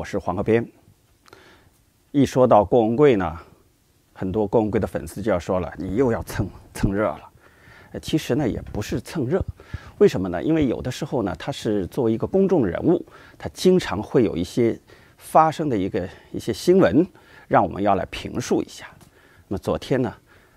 我是黄河边。一说到郭文贵呢，很多郭文贵的粉丝就要说了：“你又要蹭蹭热了。”呃，其实呢，也不是蹭热，为什么呢？因为有的时候呢，他是作为一个公众人物，他经常会有一些发生的一个一些新闻，让我们要来评述一下。那么昨天呢，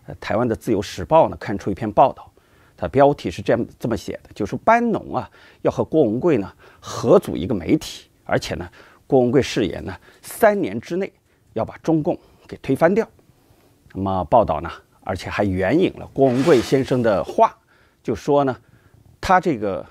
呃，台湾的《自由时报》呢，刊出一篇报道，它标题是这样这么写的：“就是班农啊，要和郭文贵呢合组一个媒体，而且呢。”郭文贵誓言呢，三年之内要把中共给推翻掉。那么报道呢，而且还援引了郭文贵先生的话，就说呢，他这个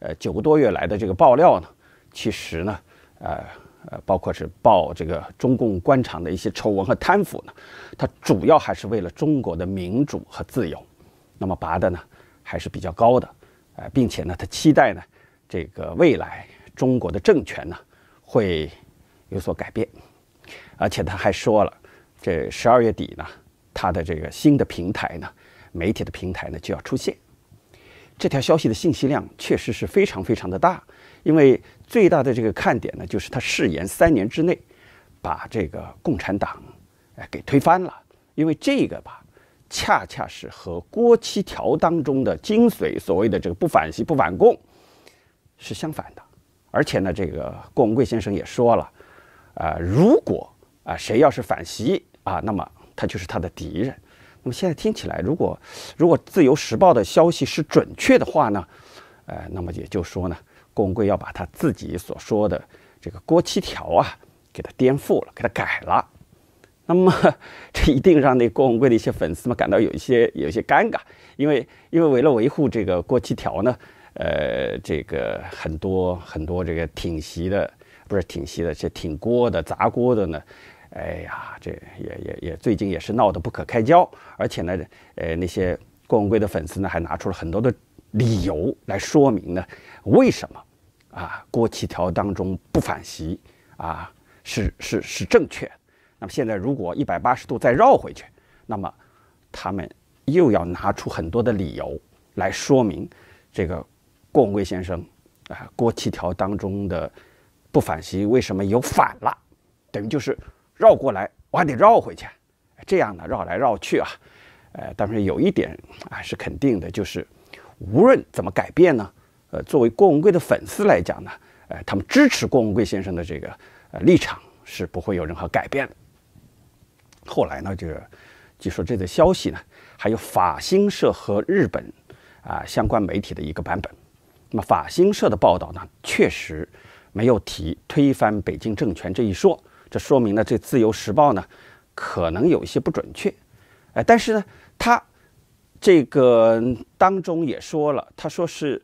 呃九个多月来的这个爆料呢，其实呢，呃呃，包括是报这个中共官场的一些丑闻和贪腐呢，他主要还是为了中国的民主和自由。那么拔的呢还是比较高的，呃，并且呢，他期待呢，这个未来中国的政权呢。会有所改变，而且他还说了，这十二月底呢，他的这个新的平台呢，媒体的平台呢就要出现。这条消息的信息量确实是非常非常的大，因为最大的这个看点呢，就是他誓言三年之内把这个共产党哎给推翻了，因为这个吧，恰恰是和郭七条当中的精髓，所谓的这个不反西不反共，是相反的。而且呢，这个郭文贵先生也说了，啊，如果啊谁要是反袭啊，那么他就是他的敌人。那么现在听起来，如果如果《自由时报》的消息是准确的话呢，呃，那么也就说呢，郭文贵要把他自己所说的这个“郭七条”啊，给他颠覆了，给他改了。那么 这一定让那郭文贵的一些粉丝们感到有一些有一些尴尬，因为因为为了维护这个“郭七条”呢。呃，这个很多很多，这个挺席的不是挺席的，是挺锅的砸锅的呢。哎呀，这也也也最近也是闹得不可开交，而且呢，呃，那些郭文贵的粉丝呢，还拿出了很多的理由来说明呢，为什么啊？郭启条当中不反席啊，是是是正确那么现在如果一百八十度再绕回去，那么他们又要拿出很多的理由来说明这个。郭文贵先生，啊，郭七条当中的不反吸为什么有反了？等于就是绕过来，我还得绕回去，这样呢绕来绕去啊，呃，但是有一点啊是肯定的，就是无论怎么改变呢，呃，作为郭文贵的粉丝来讲呢，呃，他们支持郭文贵先生的这个呃立场是不会有任何改变的。后来呢，就据说这个消息呢，还有法新社和日本啊相关媒体的一个版本。那么法新社的报道呢，确实没有提推翻北京政权这一说，这说明呢，这《自由时报》呢，可能有一些不准确。哎，但是呢，他这个当中也说了，他说是，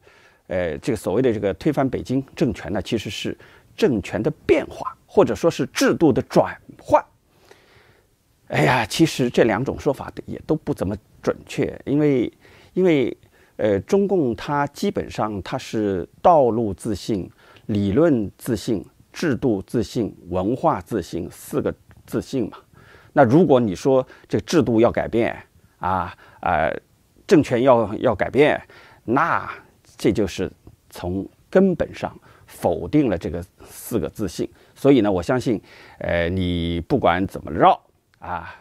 呃，这个所谓的这个推翻北京政权呢，其实是政权的变化，或者说是制度的转换。哎呀，其实这两种说法也都不怎么准确，因为，因为。呃，中共它基本上它是道路自信、理论自信、制度自信、文化自信四个自信嘛。那如果你说这制度要改变啊呃，政权要要改变，那这就是从根本上否定了这个四个自信。所以呢，我相信，呃，你不管怎么绕啊，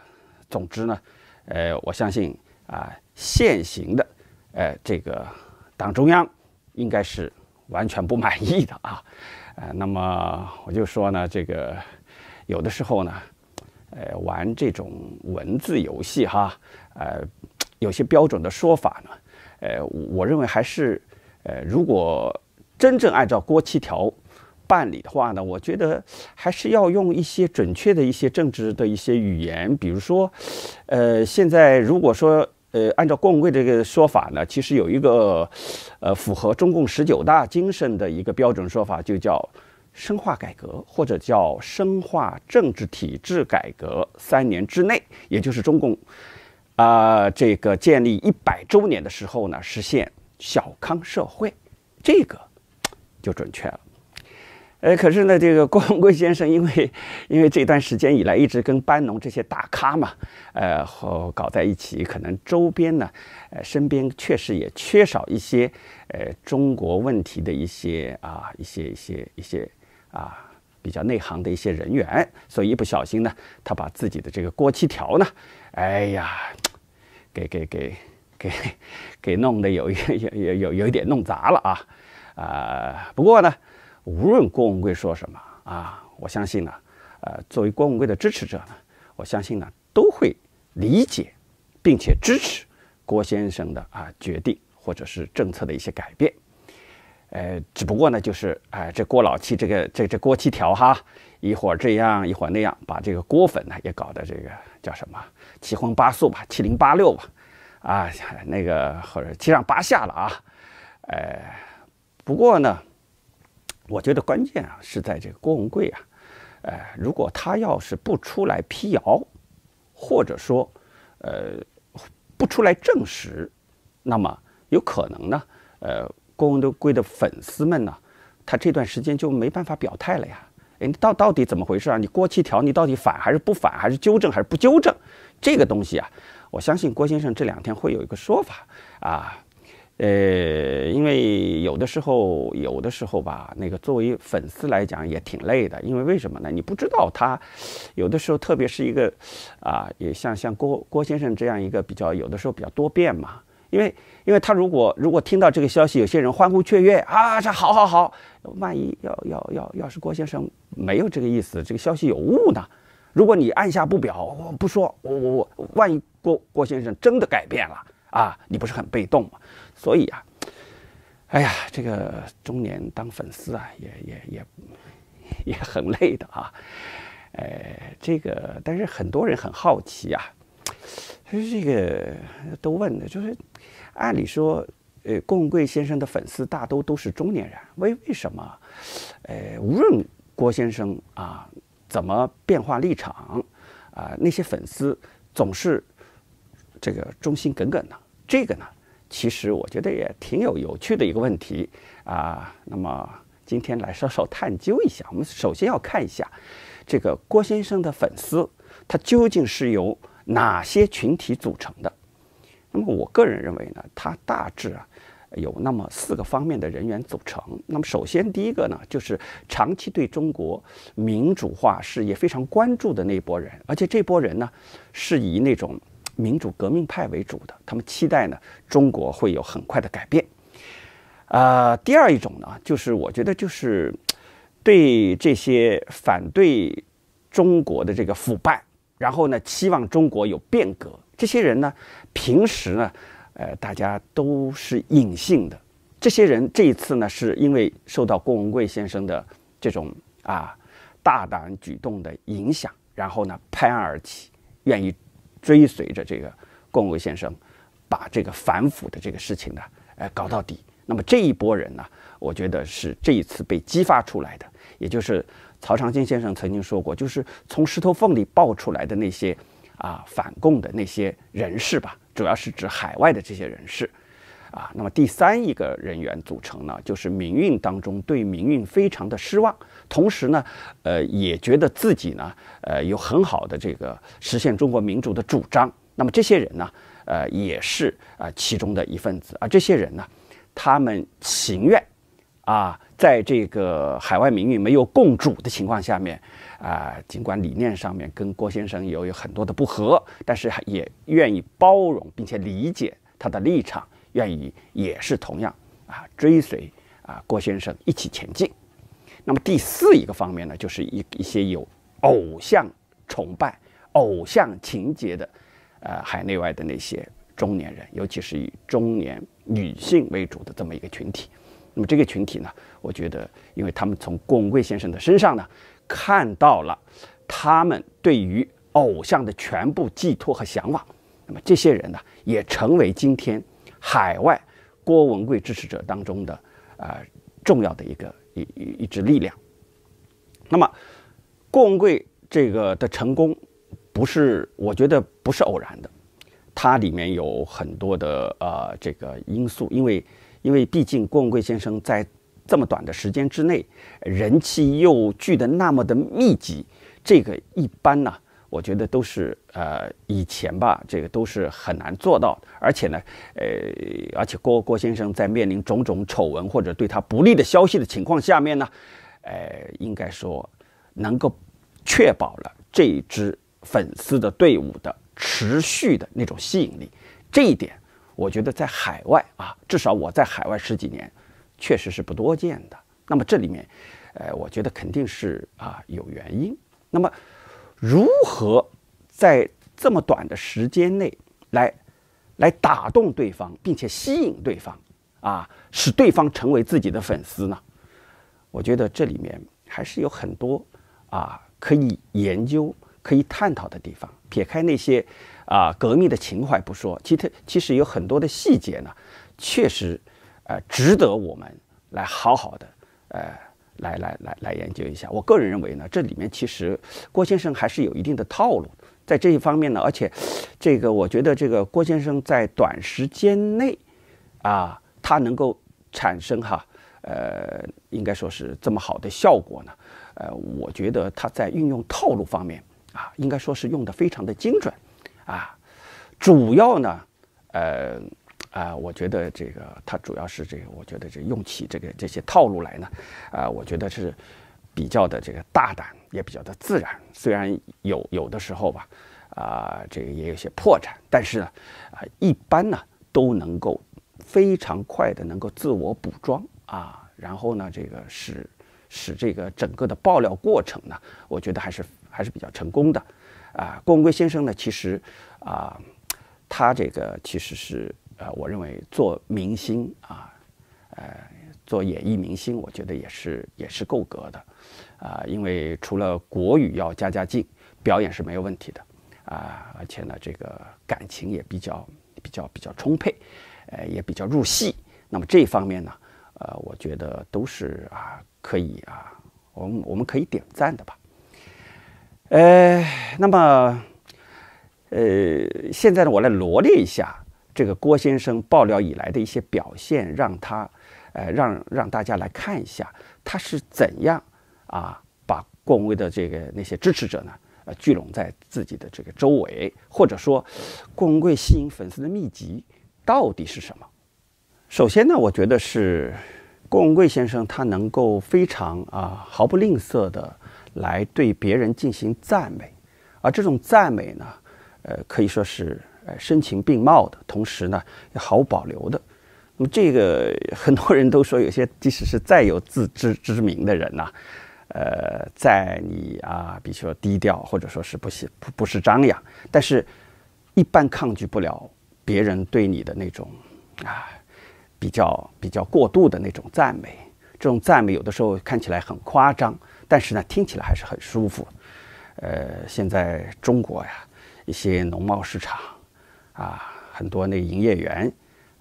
总之呢，呃，我相信啊，现行的。呃，这个党中央应该是完全不满意的啊！呃，那么我就说呢，这个有的时候呢，呃，玩这种文字游戏哈，呃，有些标准的说法呢，呃，我认为还是，呃，如果真正按照郭七条办理的话呢，我觉得还是要用一些准确的一些政治的一些语言，比如说，呃，现在如果说。呃，按照共会这个说法呢，其实有一个，呃，符合中共十九大精神的一个标准说法，就叫深化改革，或者叫深化政治体制改革。三年之内，也就是中共啊这个建立一百周年的时候呢，实现小康社会，这个就准确了。呃，可是呢，这个郭文贵先生，因为因为这段时间以来一直跟班农这些大咖嘛，呃，后搞在一起，可能周边呢，呃，身边确实也缺少一些，呃，中国问题的一些啊，一些一些一些啊，比较内行的一些人员，所以一不小心呢，他把自己的这个锅期条呢，哎呀，给给给给给弄的有一有有有有一点弄砸了啊啊，不过呢。无论郭文贵说什么啊，我相信呢，呃，作为郭文贵的支持者呢，我相信呢，都会理解并且支持郭先生的啊决定或者是政策的一些改变。呃，只不过呢，就是哎，这郭老七这个这这郭七条哈，一会儿这样一会儿那样，把这个郭粉呢也搞得这个叫什么七荤八素吧，七零八六吧，啊，那个或者七上八下了啊，呃，不过呢。我觉得关键啊是在这个郭文贵啊，呃，如果他要是不出来辟谣，或者说，呃，不出来证实，那么有可能呢，呃，郭文贵的粉丝们呢，他这段时间就没办法表态了呀。哎，到到底怎么回事啊？你过期条你到底反还是不反，还是纠正还是不纠正？这个东西啊，我相信郭先生这两天会有一个说法啊。呃，因为有的时候，有的时候吧，那个作为粉丝来讲也挺累的，因为为什么呢？你不知道他，有的时候，特别是一个，啊，也像像郭郭先生这样一个比较，有的时候比较多变嘛。因为，因为他如果如果听到这个消息，有些人欢呼雀跃啊，这好好好。万一要要要要是郭先生没有这个意思，这个消息有误呢？如果你按下不表，我不说，我我我，万一郭郭先生真的改变了。啊，你不是很被动嘛？所以啊，哎呀，这个中年当粉丝啊，也也也也很累的啊。呃，这个，但是很多人很好奇啊，就是这个都问的，就是按理说，呃，贡贵先生的粉丝大都都是中年人，为为什么？呃，无论郭先生啊怎么变化立场，啊，那些粉丝总是。这个忠心耿耿的，这个呢，其实我觉得也挺有有趣的一个问题啊。那么今天来稍稍探究一下，我们首先要看一下这个郭先生的粉丝，他究竟是由哪些群体组成的？那么我个人认为呢，他大致啊有那么四个方面的人员组成。那么首先第一个呢，就是长期对中国民主化事业非常关注的那波人，而且这波人呢是以那种。民主革命派为主的，他们期待呢，中国会有很快的改变。呃，第二一种呢，就是我觉得就是对这些反对中国的这个腐败，然后呢，期望中国有变革。这些人呢，平时呢，呃，大家都是隐性的。这些人这一次呢，是因为受到郭文贵先生的这种啊大胆举动的影响，然后呢，拍案而起，愿意。追随着这个共伟先生，把这个反腐的这个事情呢，哎，搞到底。那么这一波人呢，我觉得是这一次被激发出来的，也就是曹长青先生曾经说过，就是从石头缝里爆出来的那些啊反共的那些人士吧，主要是指海外的这些人士。啊，那么第三一个人员组成呢，就是民运当中对民运非常的失望，同时呢，呃，也觉得自己呢，呃，有很好的这个实现中国民主的主张。那么这些人呢，呃，也是啊其中的一份子。而这些人呢，他们情愿，啊，在这个海外民运没有共主的情况下面，啊，尽管理念上面跟郭先生有有很多的不合，但是也愿意包容并且理解他的立场。愿意也是同样啊，追随啊郭先生一起前进。那么第四一个方面呢，就是一一些有偶像崇拜、偶像情节的，呃，海内外的那些中年人，尤其是以中年女性为主的这么一个群体。那么这个群体呢，我觉得，因为他们从龚贵先生的身上呢，看到了他们对于偶像的全部寄托和向往。那么这些人呢，也成为今天。海外郭文贵支持者当中的啊重要的一个一一一支力量。那么郭文贵这个的成功不是我觉得不是偶然的，它里面有很多的呃这个因素，因为因为毕竟郭文贵先生在这么短的时间之内人气又聚得那么的密集，这个一般呢。我觉得都是呃以前吧，这个都是很难做到而且呢，呃，而且郭郭先生在面临种种丑闻或者对他不利的消息的情况下面呢，呃，应该说能够确保了这支粉丝的队伍的持续的那种吸引力，这一点我觉得在海外啊，至少我在海外十几年，确实是不多见的。那么这里面，呃，我觉得肯定是啊有原因。那么。如何在这么短的时间内来来打动对方，并且吸引对方啊，使对方成为自己的粉丝呢？我觉得这里面还是有很多啊可以研究、可以探讨的地方。撇开那些啊革命的情怀不说，其实其实有很多的细节呢，确实呃值得我们来好好的呃。来来来来研究一下，我个人认为呢，这里面其实郭先生还是有一定的套路，在这一方面呢，而且这个我觉得这个郭先生在短时间内啊，他能够产生哈呃，应该说是这么好的效果呢，呃，我觉得他在运用套路方面啊，应该说是用的非常的精准啊，主要呢，呃。啊，我觉得这个他主要是这个，我觉得这用起这个这些套路来呢，啊，我觉得是比较的这个大胆，也比较的自然。虽然有有的时候吧，啊，这个也有些破绽，但是呢，啊，一般呢都能够非常快的能够自我补妆啊，然后呢，这个使使这个整个的爆料过程呢，我觉得还是还是比较成功的。啊，郭文贵先生呢，其实啊，他这个其实是。呃，我认为做明星啊，呃，做演艺明星，我觉得也是也是够格的，啊，因为除了国语要加加劲，表演是没有问题的，啊，而且呢，这个感情也比较比较比较充沛，呃，也比较入戏。那么这一方面呢，呃，我觉得都是啊可以啊，我们我们可以点赞的吧。呃，那么呃，现在呢，我来罗列一下。这个郭先生爆料以来的一些表现，让他，呃，让让大家来看一下他是怎样啊把郭文贵的这个那些支持者呢，呃，聚拢在自己的这个周围，或者说郭文贵吸引粉丝的秘籍到底是什么？首先呢，我觉得是郭文贵先生他能够非常啊毫不吝啬的来对别人进行赞美，而这种赞美呢，呃，可以说是。呃，声情并茂的同时呢，也毫无保留的。那么这个很多人都说，有些即使是再有自知之明的人呐，呃，在你啊，比如说低调或者说是不喜不不是张扬，但是，一般抗拒不了别人对你的那种啊，比较比较过度的那种赞美。这种赞美有的时候看起来很夸张，但是呢，听起来还是很舒服。呃，现在中国呀，一些农贸市场。啊，很多那营业员，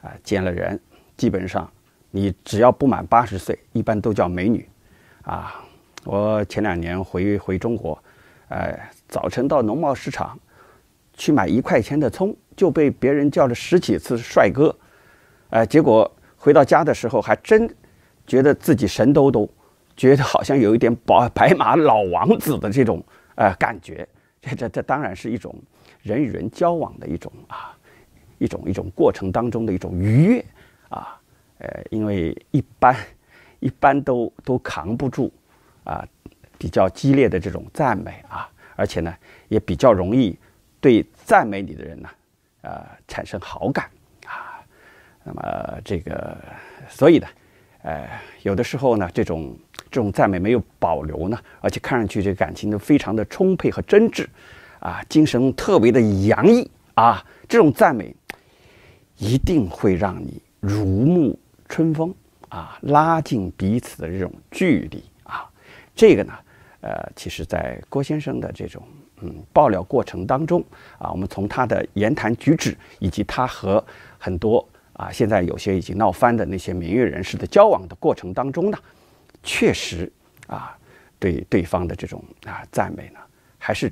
啊见了人，基本上，你只要不满八十岁，一般都叫美女，啊，我前两年回回中国，哎，早晨到农贸市场去买一块钱的葱，就被别人叫了十几次帅哥，哎，结果回到家的时候，还真觉得自己神兜兜，觉得好像有一点白白马老王子的这种呃感觉，这这这当然是一种。人与人交往的一种啊，一种一种过程当中的一种愉悦啊，呃，因为一般一般都都扛不住啊，比较激烈的这种赞美啊，而且呢也比较容易对赞美你的人呢，呃，产生好感啊。那么这个，所以呢，呃，有的时候呢，这种这种赞美没有保留呢，而且看上去这感情都非常的充沛和真挚。啊，精神特别的洋溢啊，这种赞美，一定会让你如沐春风啊，拉近彼此的这种距离啊。这个呢，呃，其实，在郭先生的这种嗯爆料过程当中啊，我们从他的言谈举止以及他和很多啊现在有些已经闹翻的那些名乐人士的交往的过程当中呢，确实啊，对对方的这种啊赞美呢，还是。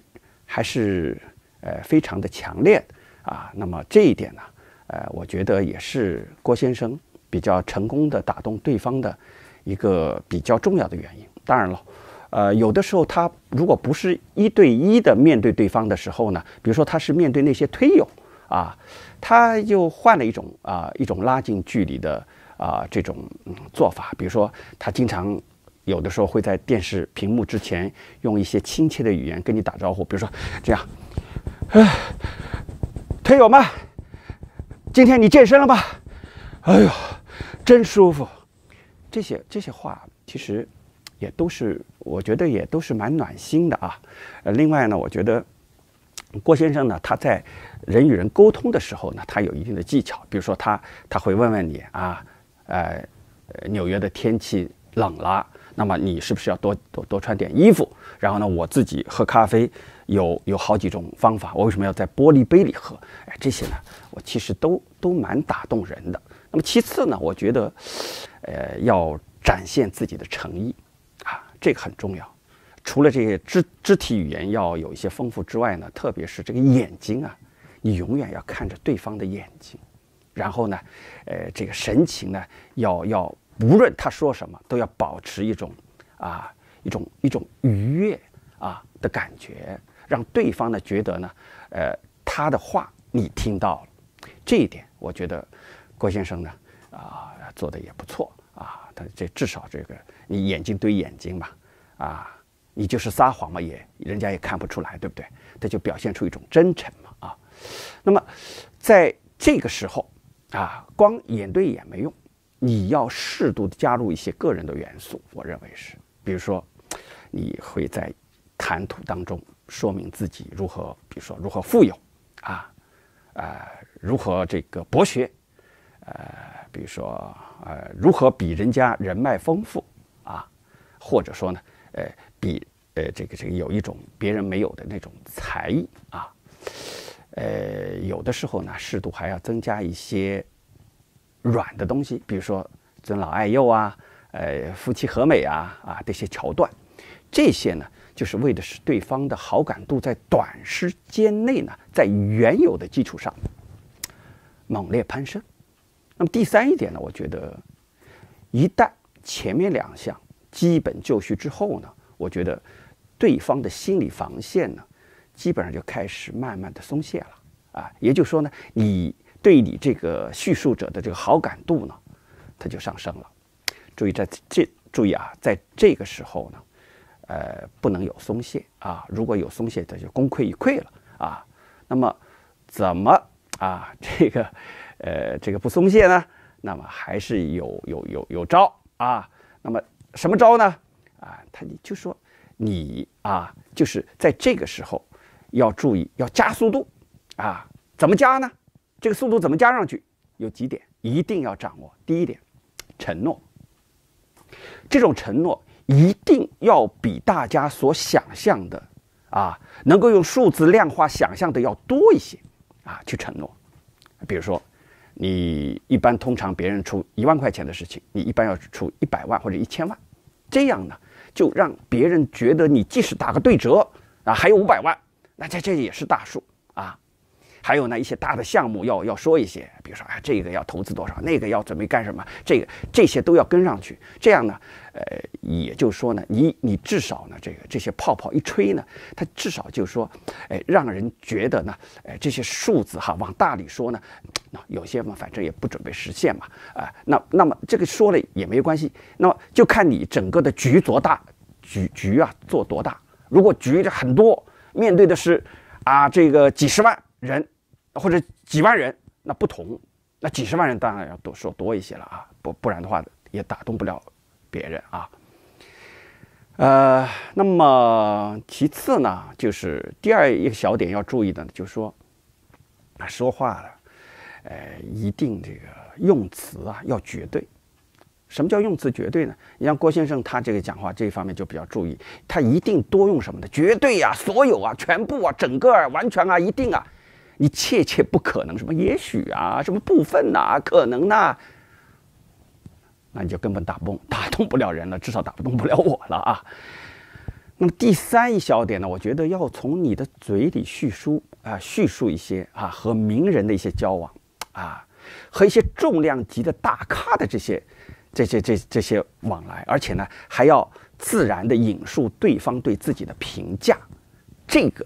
还是呃非常的强烈啊，那么这一点呢，呃，我觉得也是郭先生比较成功的打动对方的一个比较重要的原因。当然了，呃，有的时候他如果不是一对一的面对对方的时候呢，比如说他是面对那些推友啊，他又换了一种啊一种拉近距离的啊这种做法，比如说他经常。有的时候会在电视屏幕之前用一些亲切的语言跟你打招呼，比如说这样，哎，腿友们，今天你健身了吧？哎呦，真舒服。这些这些话其实也都是，我觉得也都是蛮暖心的啊。呃，另外呢，我觉得郭先生呢，他在人与人沟通的时候呢，他有一定的技巧，比如说他他会问问你啊，呃，纽约的天气冷了。那么你是不是要多多多穿点衣服？然后呢，我自己喝咖啡有有好几种方法。我为什么要在玻璃杯里喝？哎，这些呢，我其实都都蛮打动人的。那么其次呢，我觉得，呃，要展现自己的诚意，啊，这个很重要。除了这些肢肢体语言要有一些丰富之外呢，特别是这个眼睛啊，你永远要看着对方的眼睛，然后呢，呃，这个神情呢，要要。无论他说什么，都要保持一种啊一种一种愉悦啊的感觉，让对方呢觉得呢，呃，他的话你听到了。这一点，我觉得郭先生呢啊做的也不错啊。他这至少这个你眼睛对眼睛嘛，啊，你就是撒谎嘛，也人家也看不出来，对不对？他就表现出一种真诚嘛，啊。那么在这个时候啊，光眼对眼没用。你要适度的加入一些个人的元素，我认为是，比如说，你会在谈吐当中说明自己如何，比如说如何富有，啊，呃，如何这个博学，呃，比如说呃，如何比人家人脉丰富啊，或者说呢，呃，比呃这个这个有一种别人没有的那种才艺啊，呃，有的时候呢，适度还要增加一些。软的东西，比如说尊老爱幼啊，呃，夫妻和美啊，啊，这些桥段，这些呢，就是为的是对方的好感度在短时间内呢，在原有的基础上猛烈攀升。那么第三一点呢，我觉得一旦前面两项基本就绪之后呢，我觉得对方的心理防线呢，基本上就开始慢慢的松懈了啊，也就是说呢，你。对你这个叙述者的这个好感度呢，它就上升了。注意在这，注意啊，在这个时候呢，呃，不能有松懈啊。如果有松懈，它就功亏一篑了啊。那么，怎么啊这个，呃，这个不松懈呢？那么还是有有有有招啊。那么什么招呢？啊，他你就说你啊，就是在这个时候要注意要加速度啊。怎么加呢？这个速度怎么加上去？有几点一定要掌握。第一点，承诺。这种承诺一定要比大家所想象的，啊，能够用数字量化想象的要多一些，啊，去承诺。比如说，你一般通常别人出一万块钱的事情，你一般要出一百万或者一千万，这样呢，就让别人觉得你即使打个对折，啊，还有五百万，那这这也是大数啊。还有呢，一些大的项目要要说一些，比如说啊，这个要投资多少，那个要准备干什么，这个这些都要跟上去。这样呢，呃，也就是说呢，你你至少呢，这个这些泡泡一吹呢，它至少就是说，哎，让人觉得呢，哎，这些数字哈，往大里说呢，那有些嘛，反正也不准备实现嘛，啊，那那么这个说了也没关系，那么就看你整个的局多大，局局啊做多大。如果局很多，面对的是啊这个几十万人。或者几万人，那不同，那几十万人当然要多说多一些了啊，不不然的话也打动不了别人啊。呃，那么其次呢，就是第二一个小点要注意的，就是说说话了，呃，一定这个用词啊要绝对。什么叫用词绝对呢？你像郭先生他这个讲话这一方面就比较注意，他一定多用什么的绝对啊、所有啊、全部啊、整个啊、完全啊、一定啊。你切切不可能什么也许啊，什么部分呐，可能呐，那你就根本打动 打动不了人了，至少打动不了我了啊。那么第三一小点呢，我觉得要从你的嘴里叙述啊，叙述一些啊和名人的一些交往啊，和一些重量级的大咖的这些这些这这些往来，而且呢还要自然的引述对方对自己的评价，这个。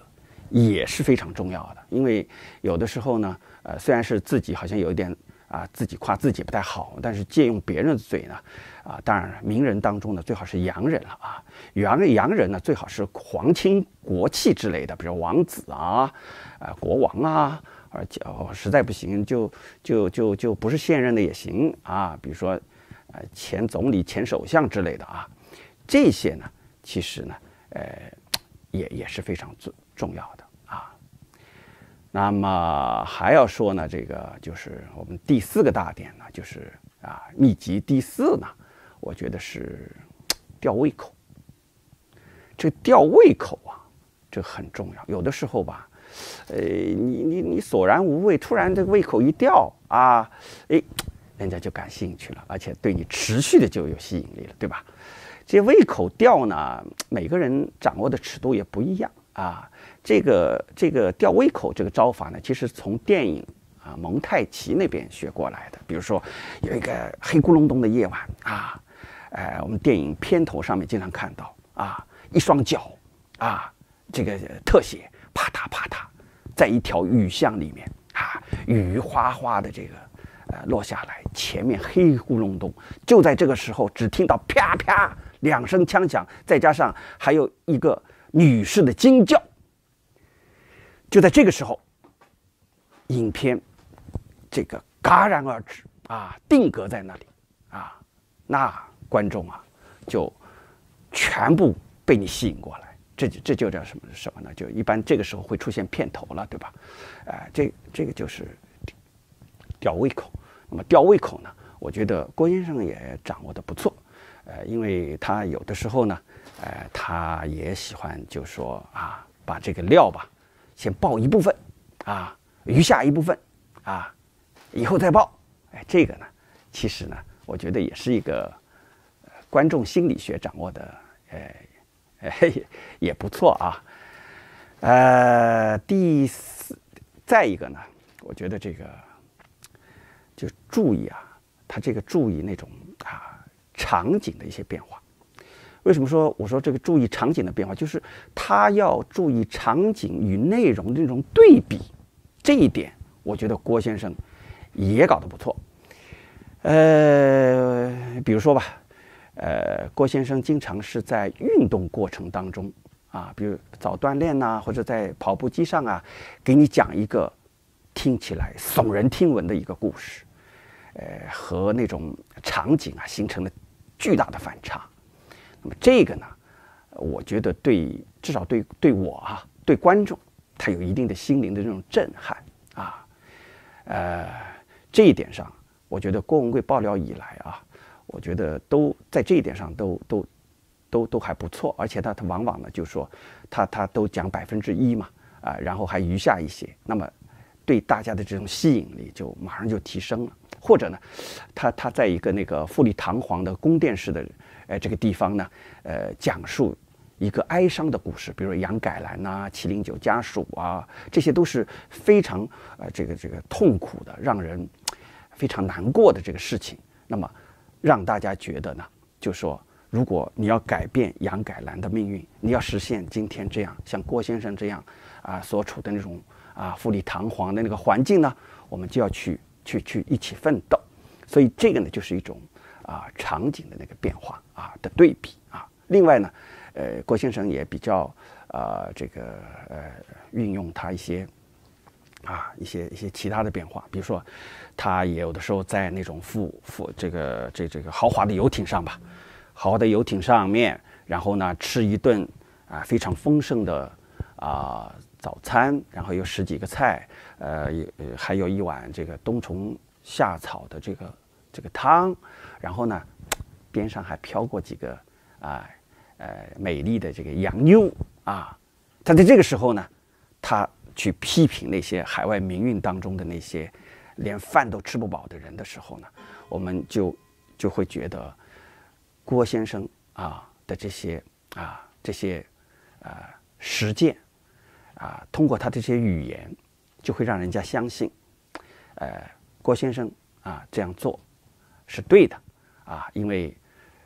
也是非常重要的，因为有的时候呢，呃，虽然是自己好像有一点啊，自己夸自己不太好，但是借用别人的嘴呢，啊，当然名人当中呢，最好是洋人了啊，洋洋人呢最好是皇亲国戚之类的，比如王子啊，啊，国王啊，啊，叫实在不行就就就就不是现任的也行啊，比如说，呃，前总理、前首相之类的啊，这些呢，其实呢，呃，也也是非常尊。重要的啊，那么还要说呢，这个就是我们第四个大点呢，就是啊，秘籍第四呢，我觉得是吊胃口。这吊胃口啊，这很重要。有的时候吧，呃，你你你索然无味，突然这个胃口一吊啊，哎，人家就感兴趣了，而且对你持续的就有吸引力了，对吧？这胃口吊呢，每个人掌握的尺度也不一样。啊，这个这个吊胃口这个招法呢，其实从电影啊蒙太奇那边学过来的。比如说，有一个黑咕隆咚的夜晚啊，呃，我们电影片头上面经常看到啊，一双脚啊，这个特写，啪嗒啪嗒，在一条雨巷里面啊，雨哗哗的这个呃落下来，前面黑咕隆咚，就在这个时候，只听到啪啪两声枪响，再加上还有一个。女士的惊叫，就在这个时候，影片这个戛然而止啊，定格在那里啊，那观众啊就全部被你吸引过来，这这就叫什么什么呢？就一般这个时候会出现片头了，对吧？哎，这这个就是吊胃口。那么吊胃口呢，我觉得郭先生也掌握的不错，呃，因为他有的时候呢。呃，他也喜欢，就说啊，把这个料吧，先爆一部分，啊，余下一部分，啊，以后再爆。哎，这个呢，其实呢，我觉得也是一个观众心理学掌握的，哎，哎，也不错啊。呃，第四，再一个呢，我觉得这个就注意啊，他这个注意那种啊场景的一些变化。为什么说我说这个注意场景的变化？就是他要注意场景与内容这种对比这一点。我觉得郭先生也搞得不错。呃，比如说吧，呃，郭先生经常是在运动过程当中啊，比如早锻炼呐，或者在跑步机上啊，给你讲一个听起来耸人听闻的一个故事，呃，和那种场景啊形成了巨大的反差。那么这个呢，我觉得对，至少对对我啊，对观众，他有一定的心灵的这种震撼啊，呃，这一点上，我觉得郭文贵爆料以来啊，我觉得都在这一点上都都，都都还不错，而且他他往往呢就说他他都讲百分之一嘛啊，然后还余下一些，那么对大家的这种吸引力就马上就提升了，或者呢，他他在一个那个富丽堂皇的宫殿式的。哎，这个地方呢，呃，讲述一个哀伤的故事，比如杨改兰呐、麒麟九家属啊，这些都是非常呃，这个这个痛苦的，让人非常难过的这个事情。那么，让大家觉得呢，就说如果你要改变杨改兰的命运，你要实现今天这样像郭先生这样啊所处的那种啊富丽堂皇的那个环境呢，我们就要去去去一起奋斗。所以这个呢，就是一种。啊，场景的那个变化啊的对比啊，另外呢，呃，郭先生也比较啊，这个呃，运用他一些啊一些一些其他的变化，比如说，他也有的时候在那种富富这个这这个豪华的游艇上吧，豪华的游艇上面，然后呢吃一顿啊非常丰盛的啊早餐，然后有十几个菜，呃，还有一碗这个冬虫夏草的这个这个汤。然后呢，边上还飘过几个啊，呃，美丽的这个洋妞啊。他在这个时候呢，他去批评那些海外民运当中的那些连饭都吃不饱的人的时候呢，我们就就会觉得郭先生啊的这些啊这些啊实践啊，通过他这些语言，就会让人家相信，呃，郭先生啊这样做是对的。啊，因为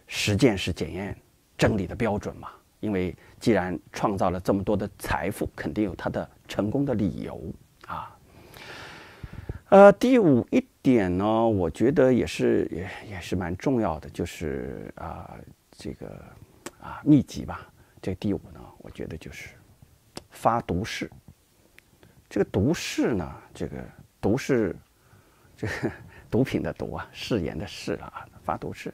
实践是检验真理的标准嘛。因为既然创造了这么多的财富，肯定有它的成功的理由啊。呃，第五一点呢，我觉得也是也也是蛮重要的，就是啊这个啊秘籍吧。这第五呢，我觉得就是发毒誓。这个毒誓呢，这个毒誓，这。毒品的毒啊，誓言的誓啊，发毒誓。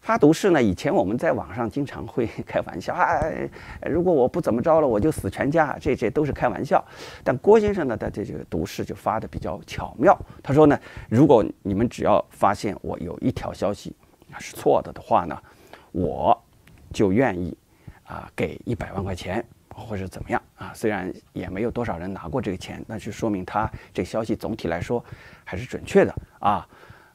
发毒誓呢，以前我们在网上经常会开玩笑啊，如果我不怎么着了，我就死全家，这这都是开玩笑。但郭先生呢，他这个毒誓就发的比较巧妙。他说呢，如果你们只要发现我有一条消息是错的的话呢，我就愿意啊给一百万块钱。或者怎么样啊？虽然也没有多少人拿过这个钱，那就说明他这个消息总体来说还是准确的啊。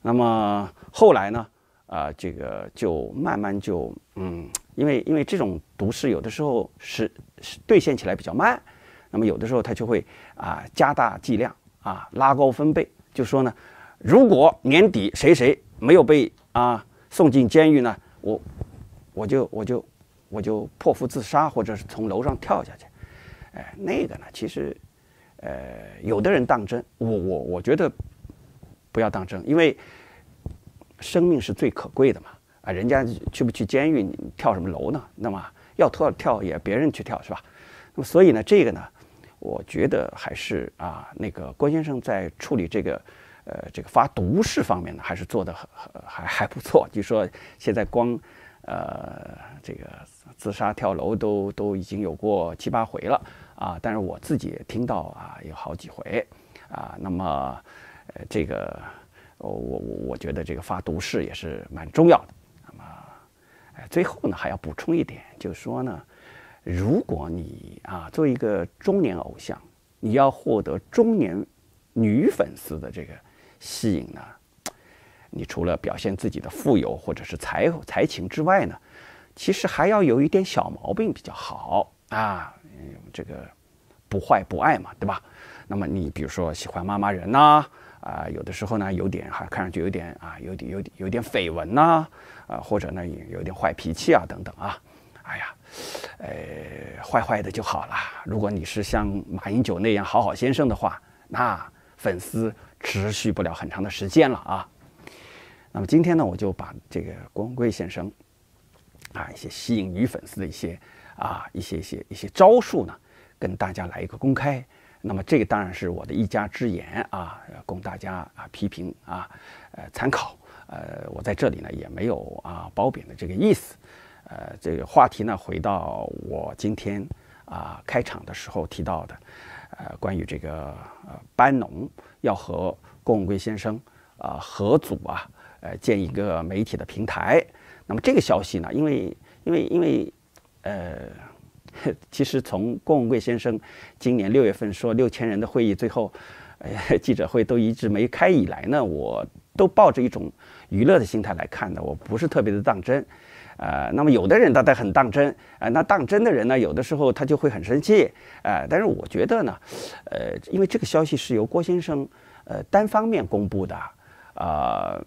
那么后来呢？啊，这个就慢慢就嗯，因为因为这种毒誓有的时候是是兑现起来比较慢，那么有的时候他就会啊加大剂量啊拉高分贝，就说呢，如果年底谁谁没有被啊送进监狱呢，我我就我就。我就破腹自杀，或者是从楼上跳下去，哎，那个呢，其实，呃，有的人当真，我我我觉得不要当真，因为生命是最可贵的嘛，啊，人家去不去监狱，你跳什么楼呢？那么要跳跳也别人去跳是吧？那么所以呢，这个呢，我觉得还是啊，那个郭先生在处理这个，呃，这个发毒誓方面呢，还是做的很还还不错，据说现在光。呃，这个自杀跳楼都都已经有过七八回了啊，但是我自己也听到啊有好几回啊。那么，呃，这个我我我觉得这个发毒誓也是蛮重要的。那么，最后呢还要补充一点，就是说呢，如果你啊作为一个中年偶像，你要获得中年女粉丝的这个吸引呢。你除了表现自己的富有或者是才才情之外呢，其实还要有一点小毛病比较好啊，嗯，这个不坏不爱嘛，对吧？那么你比如说喜欢骂骂人呐，啊，有的时候呢有点还看上去有点啊有点有点有点绯闻呐，啊，或者呢有点坏脾气啊等等啊，哎呀，呃，坏坏的就好了。如果你是像马英九那样好好先生的话，那粉丝持续不了很长的时间了啊。那么今天呢，我就把这个郭文贵先生啊一些吸引女粉丝的一些啊一些一些一些招数呢，跟大家来一个公开。那么这个当然是我的一家之言啊，供大家啊批评啊，呃参考。呃，我在这里呢也没有啊褒贬的这个意思。呃，这个话题呢回到我今天啊开场的时候提到的，呃，关于这个呃班农要和郭文贵先生啊合组啊。呃，建一个媒体的平台。那么这个消息呢？因为因为因为，呃，其实从郭文贵先生今年六月份说六千人的会议最后，呃，记者会都一直没开以来呢，我都抱着一种娱乐的心态来看的，我不是特别的当真。呃，那么有的人他很当真，呃，那当真的人呢，有的时候他就会很生气。呃，但是我觉得呢，呃，因为这个消息是由郭先生呃单方面公布的，啊。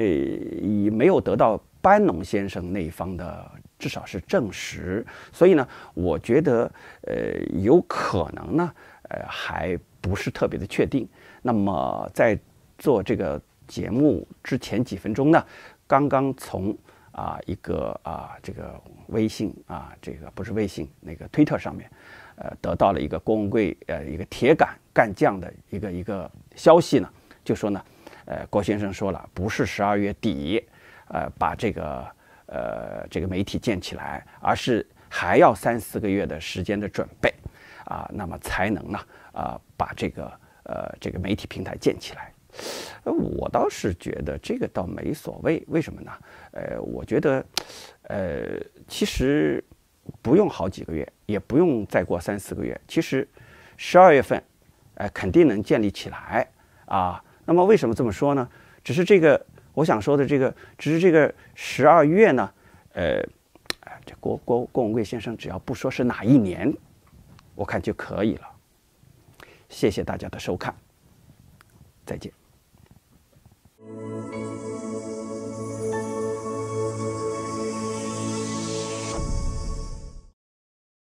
呃，也没有得到班农先生那一方的至少是证实，所以呢，我觉得呃，有可能呢，呃，还不是特别的确定。那么在做这个节目之前几分钟呢，刚刚从啊一个啊这个微信啊这个不是微信那个推特上面，呃，得到了一个郭文贵呃一个铁杆干将的一个一个消息呢，就说呢。呃，郭先生说了，不是十二月底，呃，把这个呃这个媒体建起来，而是还要三四个月的时间的准备，啊，那么才能呢啊把这个呃这个媒体平台建起来。我倒是觉得这个倒没所谓，为什么呢？呃，我觉得，呃，其实不用好几个月，也不用再过三四个月，其实十二月份，呃，肯定能建立起来啊。那么为什么这么说呢？只是这个，我想说的这个，只是这个十二月呢，呃，这郭郭郭文贵先生只要不说是哪一年，我看就可以了。谢谢大家的收看，再见。